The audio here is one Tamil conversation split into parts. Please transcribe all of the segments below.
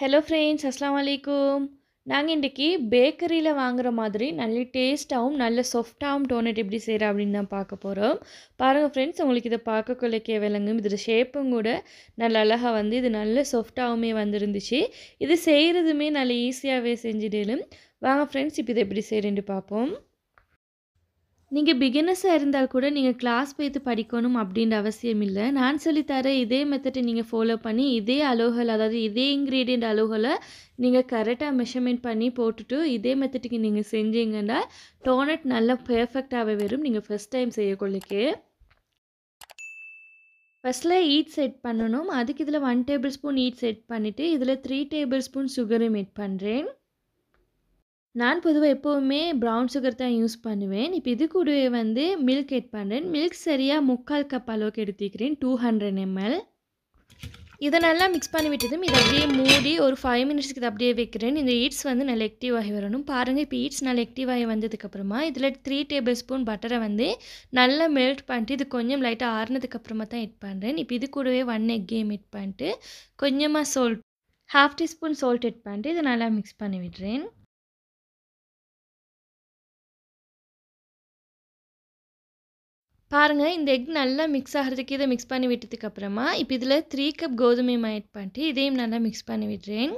ஹலோ ஃப்ரெண்ட்ஸ் அஸ்லாம் வலைக்கும் நாங்கள் இன்றைக்கி பேக்கரியில் வாங்குகிற மாதிரி நல்ல டேஸ்ட்டாகவும் நல்ல சாஃப்டாகவும் டோனட் எப்படி செய்கிற அப்படின்னு தான் பார்க்க போகிறோம் பாருங்கள் ஃப்ரெண்ட்ஸ் உங்களுக்கு இதை பார்க்கக்குள்ள கேவலங்கும் இதோட ஷேப்பும் கூட நல்ல அழகாக வந்து இது நல்ல சாஃப்டாகவுமே வந்துருந்துச்சு இது செய்கிறதுமே நல்ல ஈஸியாகவே செஞ்சிடலும் வாங்க ஃப்ரெண்ட்ஸ் இப்போ இதை எப்படி செய்கிறேன்ட்டு பார்ப்போம் நீங்கள் பிகினர்ஸாக இருந்தால் கூட நீங்கள் கிளாஸ் போய்த்து படிக்கணும் அப்படின்ற அவசியம் இல்லை நான் சொல்லித்தர இதே மெத்தடை நீங்கள் ஃபாலோ பண்ணி இதே அலோகல் அதாவது இதே இன்கிரீடியன்ட் அலோகலை நீங்கள் கரெக்டாக மெஷர்மெண்ட் பண்ணி போட்டுட்டு இதே மெத்தடுக்கு நீங்கள் செஞ்சீங்கன்னா டோனட் நல்லா பெர்ஃபெக்டாகவே வரும் நீங்கள் ஃபஸ்ட் டைம் செய்யக்கொள்ளுக்கு ஃபஸ்ட்டில் ஈட் செட் பண்ணணும் அதுக்கு இதில் one tablespoon yeast set பண்ணிவிட்டு இதில் த்ரீ டேபிள் ஸ்பூன் சுகரும் எட் பண்ணுறேன் நான் பொதுவாக எப்போவுமே ப்ரவுன் சுகர் தான் யூஸ் பண்ணுவேன். இப்போ இது கூடவே வந்து மில்க் எட் பண்ணுறேன் மில்க் சரியாக முக்கால் கப் அளவுக்கு எடுத்துக்கிறேன். Hundred ML. இதை நல்லா மிக்ஸ் பண்ணி விட்டதும் இதை அப்படியே மூடி ஒரு ஃபைவ் மினிட்ஸ்க்கு இதை அப்படியே வைக்கிறேன். இந்த ஈட்ஸ் வந்து நல்லா ஆக்டிவ் ஆகி வரணும். பாருங்கள் இப்போ ஈட்ஸ் நல்லா ஆக்டிவ் ஆகி வந்ததுக்கப்புறமா இதில் த்ரீ டேபிள் ஸ்பூன் பட்டரை வந்து நல்லா மெல்ட் பண்ணிட்டு இது கொஞ்சம் லைட்டாக ஆறுனதுக்கப்புறமா தான் எட் பண்ணுறேன். இப்போ இது கூடவே எக் கேம் எட் பண்ணிட்டு கொஞ்சமாக salt half teaspoon salt add பண்ணிட்டு இதை நல்லா மிக்ஸ் பண்ணி விடுறேன். பாருங்கள் இந்த எக் நல்லா மிக்ஸ் ஆகிறதுக்கு இதை மிக்ஸ் பண்ணி விட்டதுக்கப்புறமா இப்போ இதில் த்ரீ கப் கோதுமை ஆட் பண்ணிட்டு இதையும் நல்லா மிக்ஸ் பண்ணி விடுறேன்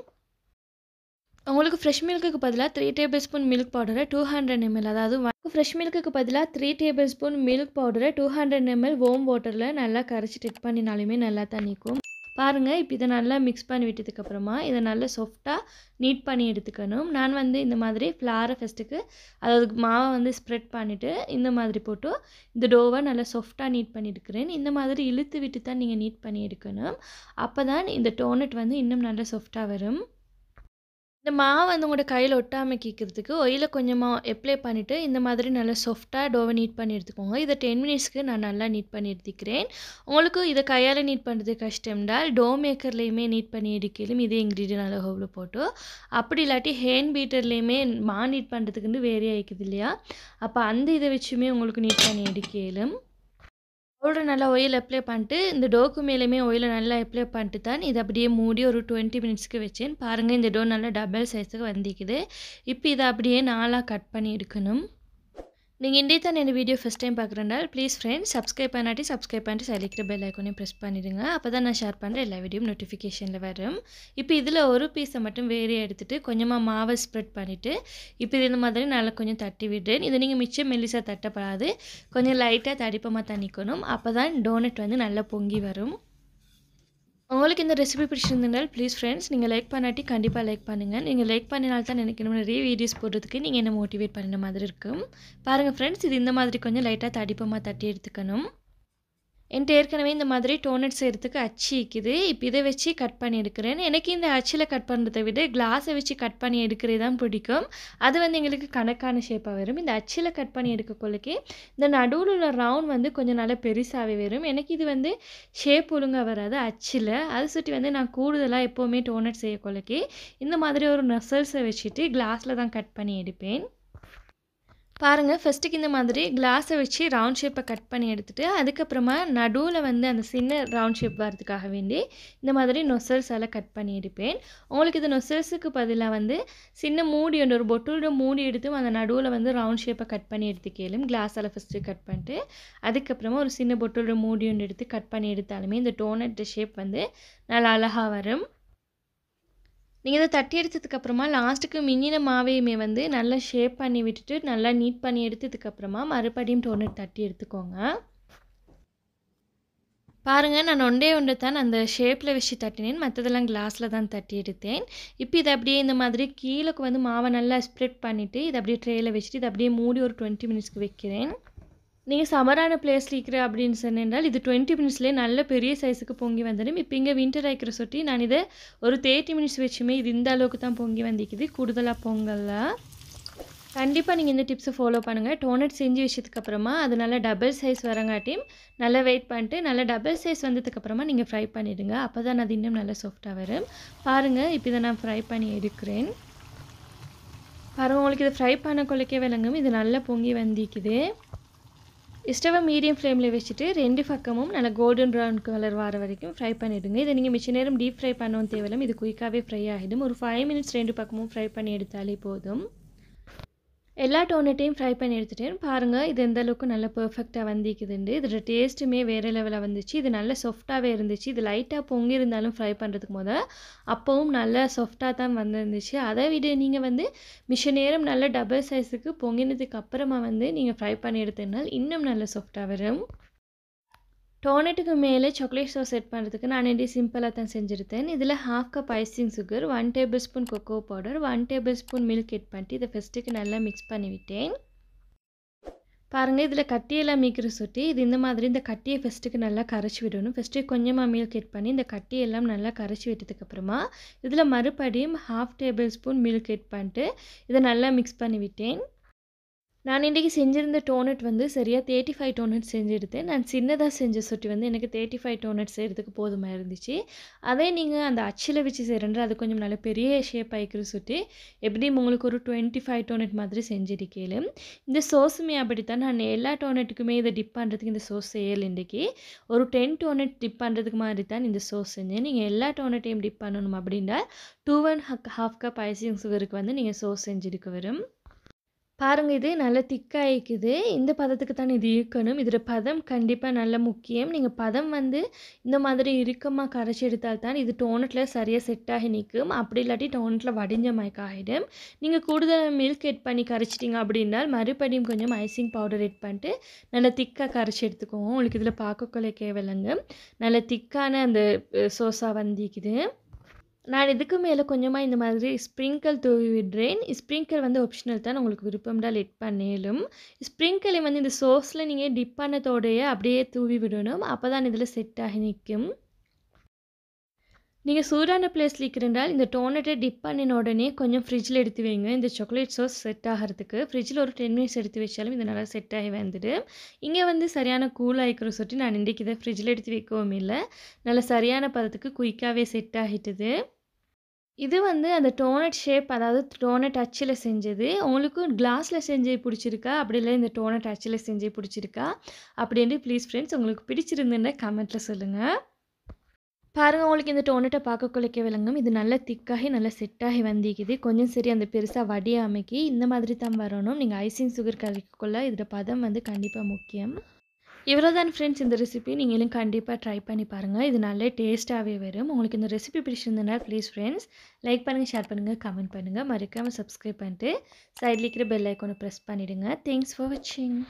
உங்களுக்கு ஃப்ரெஷ் மில்க்குக்கு பதிலாக த்ரீ டேபிள் ஸ்பூன் மில்க் பவுடரை டூ ஹண்ட்ரட் எம்எல் அதாவது ஃப்ரெஷ் மில்க்குக்கு பதிலாக த்ரீ டேபிள் ஸ்பூன் மில்க் பவுடரை டூ ஹண்ட்ரட் எம்எல் ஓம் வாட்டரில் நல்லா கரைச்சி டெட் பண்ணினாலுமே நல்லா தண்ணிக்கும் பாருங்கள் இப்போ இதை நல்லா மிக்ஸ் பண்ணி விட்டதுக்கப்புறமா இதை நல்லா சாஃப்டாக நீட் பண்ணி எடுத்துக்கணும் நான் வந்து இந்த மாதிரி ஃப்ளாரை ஃபஸ்ட்டுக்கு அதாவது மாவை வந்து ஸ்ப்ரெட் பண்ணிவிட்டு இந்த மாதிரி போட்டு இந்த டோவை நல்லா சாஃப்டாக நீட் பண்ணியிருக்கிறேன் இந்த மாதிரி இழுத்து விட்டு தான் நீங்கள் நீட் பண்ணி எடுக்கணும் அப்போ தான் இந்த டோனட் வந்து இன்னும் நல்லா சாஃப்டாக வரும் இந்த மாவு வந்து உங்களோட கையில் ஒட்டாமல் கேட்குறதுக்கு ஒயில கொஞ்சமாக அப்ளை பண்ணிவிட்டு இந்த மாதிரி நல்லா சாஃப்டாக டோவை நீட் பண்ணி எடுத்துக்கோங்க இதை டென் மினிட்ஸ்க்கு நான் நல்லா நீட் பண்ணி எடுத்துக்கிறேன் உங்களுக்கு இதை கையால் நீட் பண்ணுறது கஷ்டம்டா டோ மேக்கர்லேயுமே நீட் பண்ணி எடுக்கலும் இதே நல்லா அளவு போட்டு அப்படி இல்லாட்டி ஹேண்ட் பீட்டர்லேயுமே மா நீட் பண்ணுறதுக்குன்னு வேறே ஆகிக்குது இல்லையா அப்போ அந்த இதை வச்சுமே உங்களுக்கு நீட் பண்ணி எடுக்கலும் பவுடர் நல்லா ஆயில் அப்ளை பண்ணிட்டு இந்த டோக்கு மேலேயுமே ஆயிலை நல்லா அப்ளை பண்ணிட்டு தான் இதை அப்படியே மூடி ஒரு டுவெண்ட்டி மினிட்ஸ்க்கு வச்சேன் பாருங்கள் இந்த டோ நல்லா டபுள் சைஸுக்கு வந்திக்குது இப்போ இதை அப்படியே நாலாக கட் பண்ணி எடுக்கணும் நீங்கள் இண்டியத்தான் என் வீடியோ ஃபஸ்ட் டைம் பார்க்குறேன் ப்ளீஸ் ஃப்ரெண்ட்ஸ் சப்ஸ்கிரைப் பண்ணாட்டி சப்ஸ்கிரைப் பண்ணிட்டு சலிக்கிற பெல் ஐக்கோனையும் ப்ரெஸ் பண்ணிடுங்க அப்போ தான் நான் ஷேர் பண்ணுற எல்லா வீடியோ நோட்டிஃபிகேஷனில் வரும் இப்போ இதில் ஒரு பீஸை மட்டும் வேறு எடுத்துகிட்டு கொஞ்சமாக மாவை ஸ்ப்ரெட் பண்ணிவிட்டு இப்போ இந்த மாதிரி நல்லா கொஞ்சம் தட்டி விடுறேன் இதை நீங்கள் மிச்சம் மெல்லிசாக தட்டப்படாது கொஞ்சம் லைட்டாக தடிப்பமாக தண்ணிக்கணும் அப்போ தான் டோனட் வந்து நல்லா பொங்கி வரும் உங்களுக்கு இந்த ரெசிபி பிடிச்சிருந்தால் ப்ளீஸ் ஃப்ரெண்ட்ஸ் நீங்கள் லைக் பண்ணாட்டி கண்டிப்பாக லைக் பண்ணுங்கள் நீங்கள் லைக் பண்ணினால் தான் எனக்கு இன்னும் நிறைய வீடியோஸ் போடுறதுக்கு நீங்கள் என்ன மோட்டிவேட் பண்ணுற மாதிரி இருக்கும் பாருங்கள் ஃப்ரெண்ட்ஸ் இது இந்த மாதிரி கொஞ்சம் லைட்டாக தடிப்பமாக தட்டி எடுத்துக்கணும் என்கிட்ட ஏற்கனவே இந்த மாதிரி டோனட் செய்கிறதுக்கு அச்சு இருக்குது இப்போ இதை வச்சு கட் பண்ணி எடுக்கிறேன் எனக்கு இந்த அச்சில் கட் பண்ணுறதை விட கிளாஸை வச்சு கட் பண்ணி எடுக்கிறது தான் பிடிக்கும் அது வந்து எங்களுக்கு கணக்கான ஷேப்பாக வரும் இந்த அச்சில் கட் பண்ணி எடுக்கக்குள்ளக்கே இந்த நடுவில் உள்ள ரவுண்ட் வந்து கொஞ்சம் நல்லா பெருசாகவே வரும் எனக்கு இது வந்து ஷேப் ஒழுங்காக வராது அச்சில் அதை சுற்றி வந்து நான் கூடுதலாக எப்போவுமே டோனட் செய்யக்குள்ளக்கே இந்த மாதிரி ஒரு நெசல்ஸை வச்சுட்டு கிளாஸில் தான் கட் பண்ணி எடுப்பேன் பாருங்கள் ஃபஸ்ட்டுக்கு இந்த மாதிரி கிளாஸை வச்சு ரவுண்ட் ஷேப்பை கட் பண்ணி எடுத்துகிட்டு அதுக்கப்புறமா நடுவில் வந்து அந்த சின்ன ரவுண்ட் ஷேப் வரதுக்காக வேண்டி இந்த மாதிரி நொசல்ஸ் எல்லாம் கட் பண்ணி எடுப்பேன் உங்களுக்கு இந்த நொசல்ஸுக்கு பதிலாக வந்து சின்ன மூடி ஒன்று ஒரு பொட்டோட மூடி எடுத்து அந்த நடுவில் வந்து ரவுண்ட் ஷேப்பை கட் பண்ணி எடுத்து கேளும் கிளாஸால் ஃபஸ்ட்டு கட் பண்ணிட்டு அதுக்கப்புறமா ஒரு சின்ன பொட்டிலோட மூடி ஒன்று எடுத்து கட் பண்ணி எடுத்தாலுமே இந்த டோனட் ஷேப் வந்து நல்லா அழகாக வரும் நீங்கள் இதை தட்டி எடுத்ததுக்கப்புறமா லாஸ்ட்டுக்கு மின்னின மாவையுமே வந்து நல்லா ஷேப் பண்ணி விட்டுட்டு நல்லா நீட் பண்ணி எடுத்ததுக்கப்புறமா மறுபடியும் டோனட் தட்டி எடுத்துக்கோங்க பாருங்கள் நான் ஒன்றே ஒன்று தான் அந்த ஷேப்பில் வச்சு தட்டினேன் மற்றதெல்லாம் கிளாஸில் தான் தட்டி எடுத்தேன் இப்போ இதை அப்படியே இந்த மாதிரி கீழே வந்து மாவை நல்லா ஸ்ப்ரெட் பண்ணிவிட்டு இதை அப்படியே ட்ரேயில் வச்சுட்டு இதை அப்படியே மூடி ஒரு டுவெண்ட்டி மினிட்ஸ்க்கு வைக்கிறேன் நீங்கள் சமரான பிளேஸ் இருக்கிற அப்படின்னு சொன்னால் இது டுவெண்ட்டி மினிட்ஸ்லேயே நல்ல பெரிய சைஸுக்கு பொங்கி வந்துடும் இப்போ இங்கே வின்டர் ஆகிக்கிற சொட்டி நான் இதை ஒரு தேர்ட்டி மினிட்ஸ் வச்சுமே இது இந்த அளவுக்கு தான் பொங்கி வந்திக்குது கூடுதலாக பொங்கல்ல கண்டிப்பாக நீங்கள் இந்த டிப்ஸை ஃபாலோ பண்ணுங்கள் டோனட் செஞ்சு வச்சதுக்கப்புறமா அது நல்லா டபுள் சைஸ் வரங்காட்டியும் நல்லா வெயிட் பண்ணிட்டு நல்லா டபுள் சைஸ் வந்ததுக்கப்புறமா நீங்கள் ஃப்ரை பண்ணிவிடுங்க அப்போ தான் அது இன்னும் நல்லா சாஃப்டாக வரும் பாருங்கள் இப்போ இதை நான் ஃப்ரை பண்ணி எடுக்கிறேன் பாருங்கள் உங்களுக்கு இதை ஃப்ரை பண்ண கொலைக்கே விளங்கும் இது நல்லா பொங்கி வந்திக்குது ஸ்டவை மீடியம் ஃப்ளேமில் வச்சுட்டு ரெண்டு பக்கமும் நல்லா கோல்டன் ப்ரௌன் கலர் வர வரைக்கும் ஃப்ரை பண்ணிவிடுங்க இதை நீங்கள் மிச்ச நேரம் டீப் ஃப்ரை பண்ணவும் தேவையில்லை இது குயிக்காகவே ஃப்ரை ஆகிடும் ஒரு ஃபைவ் மினிட்ஸ் ரெண்டு பக்கமும் ஃப்ரை பண்ணி எடுத்தாலே போதும் எல்லா டோனட்டையும் ஃப்ரை பண்ணி எடுத்துட்டேன் பாருங்கள் இது எந்த அளவுக்கு நல்லா பர்ஃபெக்டாக வந்திக்குதுண்டு இதோட டேஸ்ட்டுமே வேறு லெவலில் வந்துச்சு இது நல்ல சாஃப்டாகவே இருந்துச்சு இது லைட்டாக பொங்கி இருந்தாலும் ஃப்ரை பண்ணுறதுக்கு முத அப்போவும் நல்லா சாஃப்டாக தான் வந்துருந்துச்சு அதை விட நீங்கள் வந்து மிஷ நேரம் நல்லா டபுள் சைஸுக்கு பொங்கினதுக்கு அப்புறமா வந்து நீங்கள் ஃப்ரை பண்ணி எடுத்ததுனால் இன்னும் நல்ல சாஃப்டாக வரும் டோனட்டுக்கு மேலே சாக்லேட் சோஸ் செட் பண்ணுறதுக்கு நான் இடி சிம்பிளாக தான் செஞ்சுருத்தேன் இதில் half cup icing sugar one tablespoon cocoa powder one tablespoon milk add பண்ணிட்டு இதை ஃபஸ்ட்டுக்கு நல்லா மிக்ஸ் பண்ணிவிட்டேன் பாருங்கள் இதில் கட்டியெல்லாம் மீக்கிற சுட்டி இது இந்த மாதிரி இந்த கட்டியை ஃபஸ்ட்டுக்கு நல்லா கரைச்சி விடணும் ஃபஸ்ட்டு கொஞ்சமாக மில்க் எட் பண்ணி இந்த கட்டியெல்லாம் நல்லா கரைச்சி விட்டதுக்கப்புறமா இதில் மறுபடியும் half tablespoon milk add பண்ணிட்டு இதை நல்லா மிக்ஸ் பண்ணிவிட்டேன் நான் இன்றைக்கி செஞ்சுருந்த டோனட் வந்து சரியாக தேர்ட்டி ஃபைவ் டோனட் செஞ்சுருந்தேன் நான் சின்னதாக செஞ்ச சொட்டி வந்து எனக்கு தேர்ட்டி ஃபைவ் டோனட் செய்கிறதுக்கு போதுமாக இருந்துச்சு அதே நீங்கள் அந்த அச்சில் வச்சு செய்கிறன்ற அது கொஞ்சம் நல்ல பெரிய ஷேப் ஆகிக்கிற சுட்டி எப்படியும் உங்களுக்கு ஒரு டுவெண்ட்டி ஃபைவ் டோனட் மாதிரி செஞ்சிருக்கேன் இந்த சோஸுமே அப்படித்தான் நான் எல்லா டோனட்டுக்குமே இதை டிப் பண்ணுறதுக்கு இந்த சோஸ் செய்யலை இன்றைக்கி ஒரு டென் டோனட் டிப் பண்ணுறதுக்கு மாதிரி தான் இந்த சோஸ் செஞ்சேன் நீங்கள் எல்லா டோனட்டையும் டிப் பண்ணணும் அப்படின்னா two and half cup icing சுகருக்கு வந்து நீங்கள் சோஸ் செஞ்சுருக்க வரும் பாருங்கள் இது நல்லா திக்காயிக்குது இந்த பதத்துக்கு தான் இது இருக்கணும் இதில் பதம் கண்டிப்பாக நல்ல முக்கியம் நீங்கள் பதம் வந்து இந்த மாதிரி இறுக்கமாக கரைச்சி எடுத்தால் தான் இது டோனட்டில் சரியாக செட் ஆகி நிற்கும் அப்படி இல்லாட்டி டோனட்டில் வடிஞ்ச மாதிரி ஆகிடும் நீங்கள் கூடுதல் மில்க் எட் பண்ணி கரைச்சிட்டிங்க அப்படின்னால் மறுபடியும் கொஞ்சம் ஐசிங் பவுடர் எட் பண்ணிட்டு நல்லா திக்காக கரைச்சி எடுத்துக்கோங்க உங்களுக்கு இதில் பார்க்கக்குள்ளே கேவலங்க நல்ல திக்கான அந்த சோஸாக வந்திக்குது நான் இதுக்கு மேலே கொஞ்சமாக இந்த மாதிரி ஸ்ப்ரிங்கிள் தூவி விடுறேன் ஸ்ப்ரிங்கிள் வந்து ஆப்ஷனல் தான் உங்களுக்கு விருப்பம்டா லெட் பண்ணேலும் ஸ்ப்ரிங்கிளை வந்து இந்த சோஸில் நீங்கள் டிப் பண்ணதோடையே அப்படியே தூவி விடணும் அப்போ தான் இதில் செட் ஆகி நிற்கும் நீங்கள் சூடான பிளேஸில் இருக்கிறால் இந்த டோனட்டை டிப் பண்ணின உடனே கொஞ்சம் ஃப்ரிட்ஜில் எடுத்து வைங்க இந்த சாக்லேட் சோஸ் செட் ஆகிறதுக்கு ஃப்ரிட்ஜில் ஒரு டென் மினிட்ஸ் எடுத்து வச்சாலும் இது நல்லா செட் ஆகி வந்துடு இங்கே வந்து சரியான கூல் ஆகிக்கிற சொல்லி நான் இன்றைக்கு இதை ஃப்ரிட்ஜில் எடுத்து வைக்கவும் இல்லை நல்லா சரியான பதத்துக்கு குயிக்காகவே செட் ஆகிட்டுது இது வந்து அந்த டோனட் ஷேப் அதாவது டோனட் அச்சில் செஞ்சது உங்களுக்கும் கிளாஸில் செஞ்சு பிடிச்சிருக்கா அப்படி இல்லை இந்த டோனட் அச்சில் செஞ்சு பிடிச்சிருக்கா அப்படின்ட்டு ப்ளீஸ் ஃப்ரெண்ட்ஸ் உங்களுக்கு பிடிச்சிருந்துன்னா கமெண்ட்டில் சொல்லுங்கள் பாருங்கள் உங்களுக்கு இந்த டோனட்டை பார்க்கக்குள்ளக்கே விளங்கும் இது நல்லா திக்காகி நல்லா செட்டாகி வந்திக்குது கொஞ்சம் சரி அந்த பெருசாக வடியை அமைக்கி இந்த மாதிரி தான் வரணும் நீங்கள் ஐசிங் சுகர் கறிக்குள்ளே இதோட பதம் வந்து கண்டிப்பாக முக்கியம் இவ்வளோ தான் ஃப்ரெண்ட்ஸ் இந்த ரெசிபி நீங்களும் கண்டிப்பாக ட்ரை பண்ணி பாருங்கள் இது நல்ல டேஸ்ட்டாகவே வரும் உங்களுக்கு இந்த ரெசிபி பிடிச்சிருந்தனா ப்ளீஸ் ஃப்ரெண்ட்ஸ் லைக் பண்ணுங்கள் ஷேர் பண்ணுங்கள் கமெண்ட் பண்ணுங்கள் மறக்காமல் சப்ஸ்கிரைப் பண்ணிட்டு சைடில் இருக்கிற பெல் ஐக்கோனை ப்ரெஸ் பண்ணிவிடுங்க தேங்க்ஸ் ஃபார் வாட்சிங்